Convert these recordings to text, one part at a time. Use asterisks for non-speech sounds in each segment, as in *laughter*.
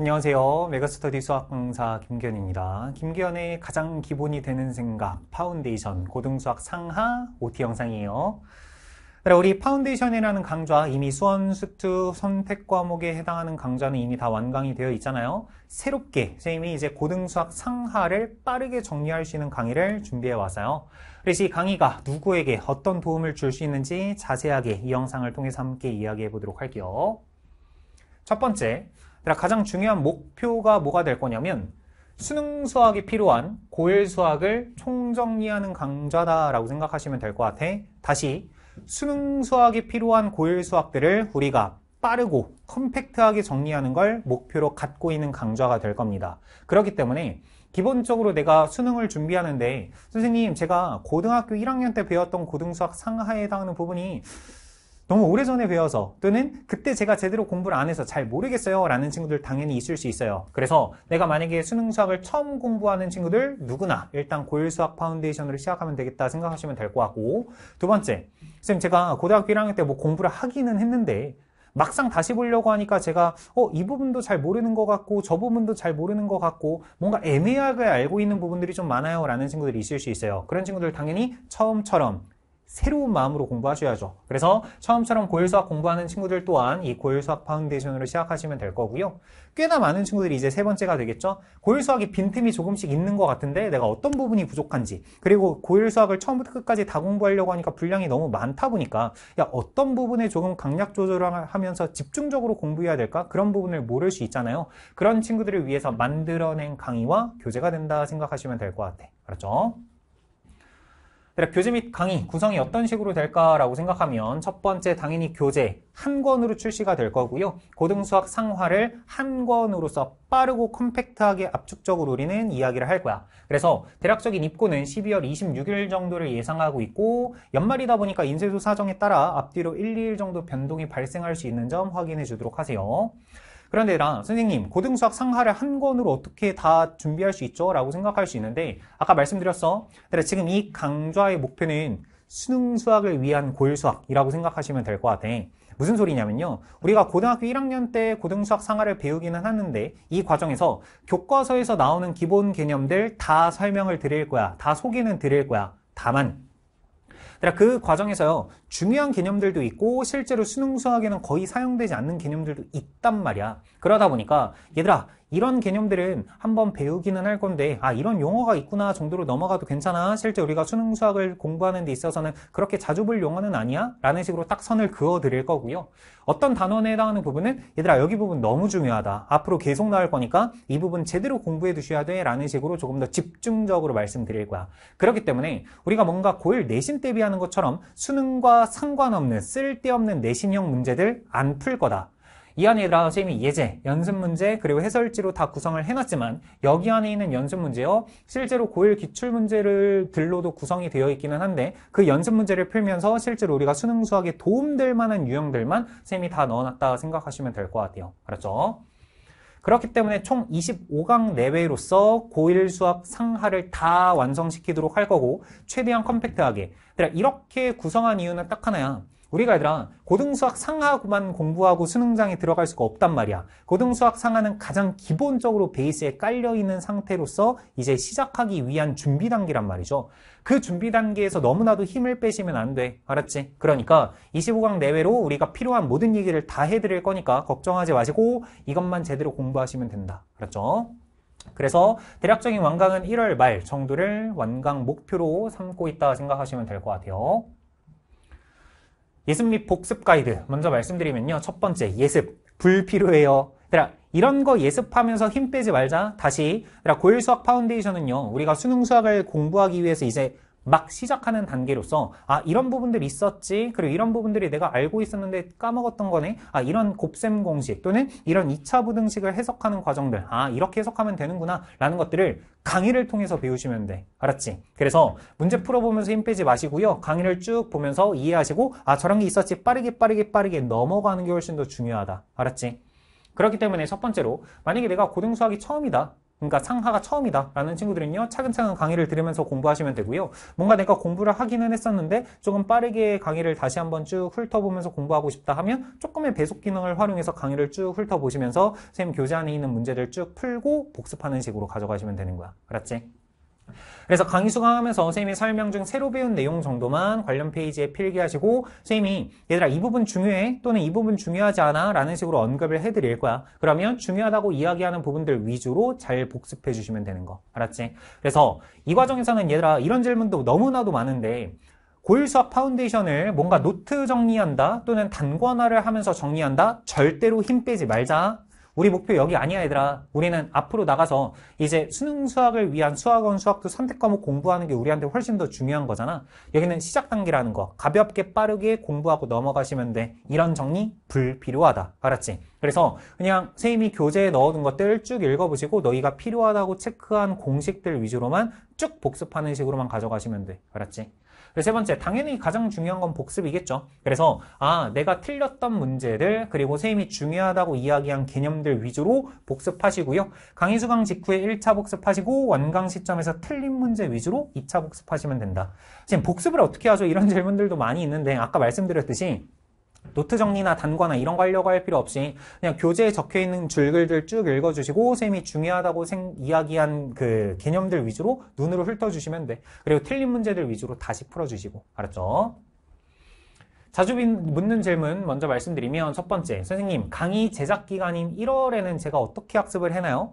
안녕하세요. 메가스터디 수학 강사 김기현입니다. 김기현의 가장 기본이 되는 생각, 파운데이션, 고등수학 상하 OT 영상이에요. 우리 파운데이션이라는 강좌, 이미 수원, 수투, 선택 과목에 해당하는 강좌는 이미 다 완강이 되어 있잖아요. 새롭게 선생님이 이제 고등수학 상하를 빠르게 정리할 수 있는 강의를 준비해 왔어요. 그래서 이 강의가 누구에게 어떤 도움을 줄 수 있는지 자세하게 이 영상을 통해서 함께 이야기해 보도록 할게요. 첫 번째, 가장 중요한 목표가 뭐가 될 거냐면 수능 수학이 필요한 고1 수학을 총정리하는 강좌다라고 생각하시면 될 것 같아. 다시 수능 수학이 필요한 고1 수학들을 우리가 빠르고 컴팩트하게 정리하는 걸 목표로 갖고 있는 강좌가 될 겁니다. 그렇기 때문에 기본적으로 내가 수능을 준비하는데 선생님 제가 고등학교 1학년 때 배웠던 고등수학 상하에 해당하는 부분이 너무 오래전에 배워서 또는 그때 제가 제대로 공부를 안 해서 잘 모르겠어요 라는 친구들 당연히 있을 수 있어요. 그래서 내가 만약에 수능 수학을 처음 공부하는 친구들 누구나 일단 고일 수학 파운데이션으로 시작하면 되겠다 생각하시면 될 것 같고 두 번째, 선생님 제가 고등학교 1학년 때 뭐 공부를 하기는 했는데 막상 다시 보려고 하니까 제가 어, 이 부분도 잘 모르는 것 같고 저 부분도 잘 모르는 것 같고 뭔가 애매하게 알고 있는 부분들이 좀 많아요 라는 친구들이 있을 수 있어요. 그런 친구들 당연히 처음처럼 새로운 마음으로 공부하셔야죠. 그래서 처음처럼 고일수학 공부하는 친구들 또한 이 고일수학 파운데이션으로 시작하시면 될 거고요. 꽤나 많은 친구들이 이제 세 번째가 되겠죠. 고일수학이 빈틈이 조금씩 있는 것 같은데 내가 어떤 부분이 부족한지 그리고 고일수학을 처음부터 끝까지 다 공부하려고 하니까 분량이 너무 많다 보니까 야 어떤 부분에 조금 강약 조절을 하면서 집중적으로 공부해야 될까? 그런 부분을 모를 수 있잖아요. 그런 친구들을 위해서 만들어낸 강의와 교재가 된다 생각하시면 될 것 같아. 알았죠? 그렇죠? 대략 교재 및 강의 구성이 어떤 식으로 될까라고 생각하면 첫 번째 당연히 교재 한 권으로 출시가 될 거고요. 고등수학 상화를 한 권으로서 빠르고 컴팩트하게 압축적으로 우리는 이야기를 할 거야. 그래서 대략적인 입고는 12월 26일 정도를 예상하고 있고 연말이다 보니까 인쇄소 사정에 따라 앞뒤로 1, 2일 정도 변동이 발생할 수 있는 점 확인해 주도록 하세요. 그런데 나 선생님 고등수학 상하를 한 권으로 어떻게 다 준비할 수 있죠? 라고 생각할 수 있는데 아까 말씀드렸어 근데 지금 이 강좌의 목표는 수능 수학을 위한 고일수학이라고 생각하시면 될 것 같아 무슨 소리냐면요 우리가 고등학교 1학년 때 고등수학 상하를 배우기는 하는데 이 과정에서 교과서에서 나오는 기본 개념들 다 설명을 드릴 거야 다 소개는 드릴 거야 다만 그러니까 그 과정에서요 중요한 개념들도 있고 실제로 수능 수학에는 거의 사용되지 않는 개념들도 있단 말이야. 그러다 보니까 얘들아 이런 개념들은 한번 배우기는 할 건데 아 이런 용어가 있구나 정도로 넘어가도 괜찮아 실제 우리가 수능 수학을 공부하는 데 있어서는 그렇게 자주 볼 용어는 아니야 라는 식으로 딱 선을 그어 드릴 거고요 어떤 단원에 해당하는 부분은 얘들아 여기 부분 너무 중요하다 앞으로 계속 나올 거니까 이 부분 제대로 공부해 두셔야 돼 라는 식으로 조금 더 집중적으로 말씀드릴 거야 그렇기 때문에 우리가 뭔가 고1 내신 대비하는 것처럼 수능과 상관없는 쓸데없는 내신형 문제들 안 풀 거다 이 안에 얘들아 선생님이 예제, 연습 문제, 그리고 해설지로 다 구성을 해놨지만 여기 안에 있는 연습 문제요. 실제로 고1 기출 문제를 들로도 구성이 되어 있기는 한데 그 연습 문제를 풀면서 실제로 우리가 수능 수학에 도움될 만한 유형들만 선생님이 다 넣어놨다 생각하시면 될 것 같아요. 알았죠? 그렇기 때문에 총 25강 내외로서 고1 수학 상하를 다 완성시키도록 할 거고 최대한 컴팩트하게 그러니까 이렇게 구성한 이유는 딱 하나야. 우리가 얘들아 고등수학 상하구만 공부하고 수능장에 들어갈 수가 없단 말이야. 고등수학 상하는 가장 기본적으로 베이스에 깔려있는 상태로서 이제 시작하기 위한 준비 단계란 말이죠. 그 준비 단계에서 너무나도 힘을 빼시면 안 돼. 알았지? 그러니까 25강 내외로 우리가 필요한 모든 얘기를 다 해드릴 거니까 걱정하지 마시고 이것만 제대로 공부하시면 된다. 알았죠? 그래서 대략적인 완강은 1월 말 정도를 완강 목표로 삼고 있다 생각하시면 될 것 같아요. 예습 및 복습 가이드 먼저 말씀드리면요. 첫 번째 예습 불필요해요. 얘들아 이런 거 예습하면서 힘 빼지 말자. 다시 얘들아 고일 수학 파운데이션은요. 우리가 수능 수학을 공부하기 위해서 이제 막 시작하는 단계로서 아 이런 부분들 있었지 그리고 이런 부분들이 내가 알고 있었는데 까먹었던 거네 아 이런 곱셈 공식 또는 이런 2차 부등식을 해석하는 과정들 아 이렇게 해석하면 되는구나 라는 것들을 강의를 통해서 배우시면 돼 알았지? 그래서 문제 풀어보면서 힘 빼지 마시고요 강의를 쭉 보면서 이해하시고 아 저런 게 있었지 빠르게 빠르게 빠르게 넘어가는 게 훨씬 더 중요하다 알았지? 그렇기 때문에 첫 번째로 만약에 내가 고등수학이 처음이다 그러니까 상하가 처음이다 라는 친구들은요 차근차근 강의를 들으면서 공부하시면 되고요 뭔가 내가 공부를 하기는 했었는데 조금 빠르게 강의를 다시 한번 쭉 훑어보면서 공부하고 싶다 하면 조금의 배속 기능을 활용해서 강의를 쭉 훑어보시면서 선생님 교재 안에 있는 문제를 쭉 풀고 복습하는 식으로 가져가시면 되는 거야 알았지? 그래서 강의 수강하면서 선생님이 설명 중 새로 배운 내용 정도만 관련 페이지에 필기하시고 선생님이 얘들아 이 부분 중요해 또는 이 부분 중요하지 않아 라는 식으로 언급을 해드릴 거야. 그러면 중요하다고 이야기하는 부분들 위주로 잘 복습해 주시면 되는 거. 알았지? 그래서 이 과정에서는 얘들아 이런 질문도 너무나도 많은데 고일 수학 파운데이션을 뭔가 노트 정리한다 또는 단권화를 하면서 정리한다 절대로 힘 빼지 말자 우리 목표 여기 아니야 얘들아. 우리는 앞으로 나가서 이제 수능 수학을 위한 수학원 수학도 선택 과목 공부하는 게 우리한테 훨씬 더 중요한 거잖아. 여기는 시작 단계라는 거. 가볍게 빠르게 공부하고 넘어가시면 돼. 이런 정리 불필요하다. 알았지? 그래서 그냥 선생님이 교재에 넣어둔 것들 쭉 읽어보시고 너희가 필요하다고 체크한 공식들 위주로만 쭉 복습하는 식으로만 가져가시면 돼. 알았지? 세 번째, 당연히 가장 중요한 건 복습이겠죠. 그래서 아 내가 틀렸던 문제들 그리고 선생님이 중요하다고 이야기한 개념들 위주로 복습하시고요. 강의 수강 직후에 1차 복습하시고 완강 시점에서 틀린 문제 위주로 2차 복습하시면 된다. 지금 복습을 어떻게 하죠? 이런 *laughs* 질문들도 많이 있는데 아까 말씀드렸듯이 노트 정리나 단과나 이런 거 하려고 할 필요 없이 그냥 교재에 적혀 있는 줄글들 쭉 읽어주시고 쌤이 중요하다고 생, 이야기한 그 개념들 위주로 눈으로 훑어주시면 돼. 그리고 틀린 문제들 위주로 다시 풀어주시고 알았죠? 자주 묻는 질문 먼저 말씀드리면 첫 번째 선생님 강의 제작 기간인 1월에는 제가 어떻게 학습을 해나요?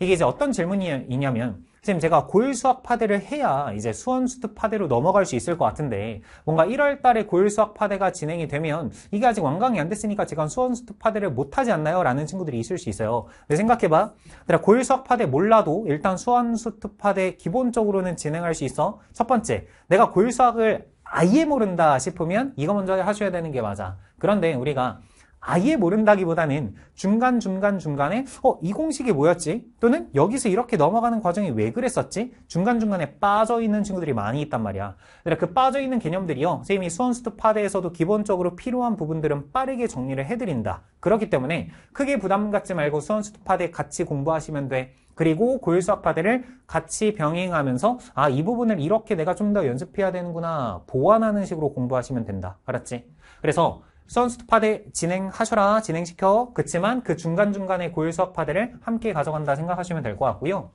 이게 이제 어떤 질문이냐면 선생님 제가 고일 수학 파대를 해야 이제 수원수특 파대로 넘어갈 수 있을 것 같은데 뭔가 1월 달에 고일 수학 파대가 진행이 되면 이게 아직 완강이 안 됐으니까 제가 수원수특 파대를 못하지 않나요? 라는 친구들이 있을 수 있어요 근데 생각해봐 내가 고일 수학 파대 몰라도 일단 수원수특 파대 기본적으로는 진행할 수 있어 첫 번째 내가 고일 수학을 아예 모른다 싶으면 이거 먼저 하셔야 되는 게 맞아 그런데 우리가 아예 모른다기보다는 중간중간중간에 어, 이 공식이 뭐였지? 또는 여기서 이렇게 넘어가는 과정이 왜 그랬었지? 중간중간에 빠져있는 친구들이 많이 있단 말이야. 그러니까 그 빠져있는 개념들이요. 선생님이 수원수트 파대에서도 기본적으로 필요한 부분들은 빠르게 정리를 해드린다. 그렇기 때문에 크게 부담 갖지 말고 수원수트 파대 같이 공부하시면 돼. 그리고 고일수학 파대를 같이 병행하면서 아, 이 부분을 이렇게 내가 좀 더 연습해야 되는구나. 보완하는 식으로 공부하시면 된다. 알았지? 그래서 선원 수파대 진행하셔라, 진행시켜. 그치만 그 중간중간에 고일 수학 파대를 함께 가져간다 생각하시면 될 것 같고요.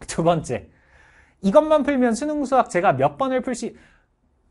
*laughs* 두 번째. 이것만 풀면 수능 수학 제가 몇 번을 풀시,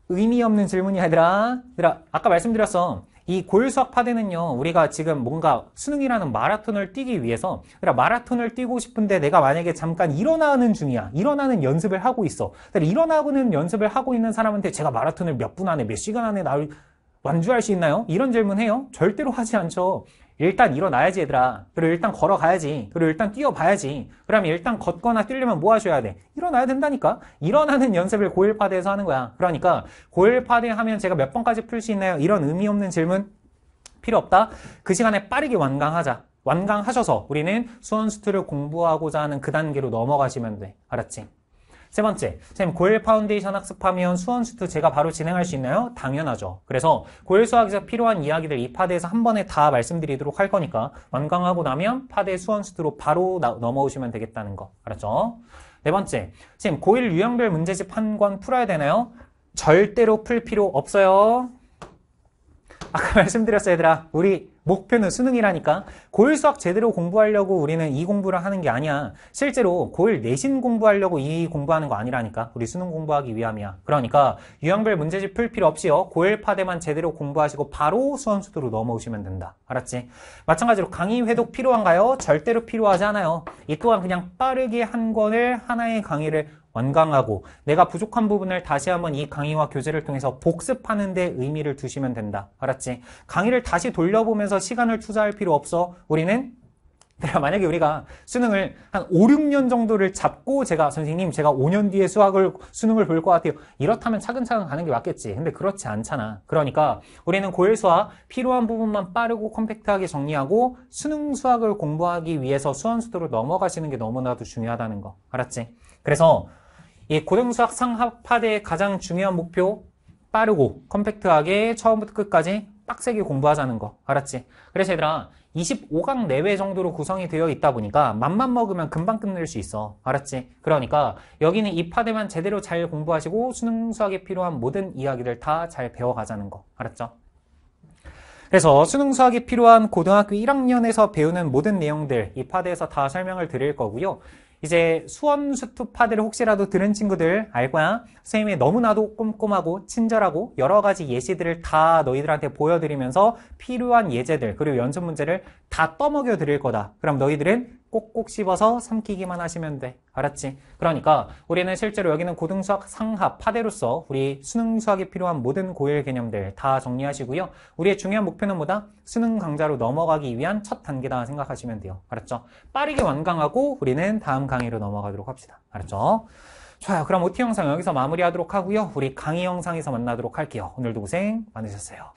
의미 없는 질문이아니라아까 말씀드렸어. 이 고일 수학 파대는요, 우리가 지금 뭔가 수능이라는 마라톤을 뛰기 위해서, 그러니까 마라톤을 뛰고 싶은데 내가 만약에 잠깐 일어나는 중이야. 일어나는 연습을 하고 있어. 일어나고는 연습을 하고 있는 사람한테 제가 마라톤을 몇 분 안에, 몇 시간 안에 나올, 나올 완주할 수 있나요? 이런 질문해요? 절대로 하지 않죠. 일단 일어나야지 얘들아 그리고 일단 걸어가야지 그리고 일단 뛰어봐야지 그러면 일단 걷거나 뛰려면 뭐 하셔야 돼? 일어나야 된다니까 일어나는 연습을 고1 파대에서 하는 거야 그러니까 고1 파대 하면 제가 몇 번까지 풀 수 있나요? 이런 의미 없는 질문 필요 없다 그 시간에 빠르게 완강하자 완강하셔서 우리는 수원수트를 공부하고자 하는 그 단계로 넘어가시면 돼 알았지? 세 번째, 선생님 고일 파운데이션 학습하면 수원수트 제가 바로 진행할 수 있나요? 당연하죠. 그래서 고일 수학에서 필요한 이야기들 이 파드에서 한 번에 다 말씀드리도록 할 거니까 완강하고 나면 파드의 수원수트로 바로 나, 넘어오시면 되겠다는 거. 알았죠? 네 번째, 선생님 고일 유형별 문제집 한 권 풀어야 되나요? 절대로 풀 필요 없어요. 아까 *laughs* 말씀드렸어 얘들아 우리 목표는 수능이라니까 고일 수학 제대로 공부하려고 우리는 이 공부를 하는 게 아니야 실제로 고일 내신 공부하려고 이 공부하는 거 아니라니까 우리 수능 공부하기 위함이야 그러니까 유형별 문제집 풀 필요 없이요 고일 파대만 제대로 공부하시고 바로 수험수도로 넘어오시면 된다 알았지? 마찬가지로 강의 회독 필요한가요? 절대로 필요하지 않아요 이 또한 그냥 빠르게 한 권을 하나의 강의를 완강하고 내가 부족한 부분을 다시 한번 이 강의와 교재를 통해서 복습하는 데 의미를 두시면 된다. 알았지? 강의를 다시 돌려보면서 시간을 투자할 필요 없어. 우리는 그러 만약에 우리가 수능을 한 5, 6년 정도를 잡고 제가 선생님 제가 5년 뒤에 수학을 수능을 볼 것 같아요. 이렇다면 차근차근 가는 게 맞겠지. 근데 그렇지 않잖아. 그러니까 우리는 고일수와 필요한 부분만 빠르고 컴팩트하게 정리하고 수능 수학을 공부하기 위해서 수원수도로 넘어가시는 게 너무나도 중요하다는 거. 알았지? 그래서 이 고등수학 상합파대의 가장 중요한 목표 빠르고 컴팩트하게 처음부터 끝까지 빡세게 공부하자는 거 알았지? 그래서 얘들아 25강 내외 정도로 구성이 되어 있다 보니까 맛만 먹으면 금방 끝낼 수 있어 알았지? 그러니까 여기는 이 파대만 제대로 잘 공부하시고 수능 수학에 필요한 모든 이야기들 다 잘 배워가자는 거 알았죠? 그래서 수능 수학이 필요한 고등학교 1학년에서 배우는 모든 내용들 이 파대에서 다 설명을 드릴 거고요. 이제 수원수투파들 혹시라도 들은 친구들 알 거야. 선생님이 너무나도 꼼꼼하고 친절하고 여러 가지 예시들을 다 너희들한테 보여드리면서 필요한 예제들 그리고 연습 문제를 다 떠먹여 드릴 거다. 그럼 너희들은 꼭꼭 씹어서 삼키기만 하시면 돼. 알았지? 그러니까 우리는 실제로 여기는 고등수학 상합 파대로서 우리 수능 수학에 필요한 모든 고열 개념들 다 정리하시고요. 우리의 중요한 목표는 뭐다? 수능 강좌로 넘어가기 위한 첫 단계다 생각하시면 돼요. 알았죠? 빠르게 완강하고 우리는 다음 강의로 넘어가도록 합시다. 알았죠? 자, 그럼 OT 영상 여기서 마무리하도록 하고요. 우리 강의 영상에서 만나도록 할게요. 오늘도 고생 많으셨어요.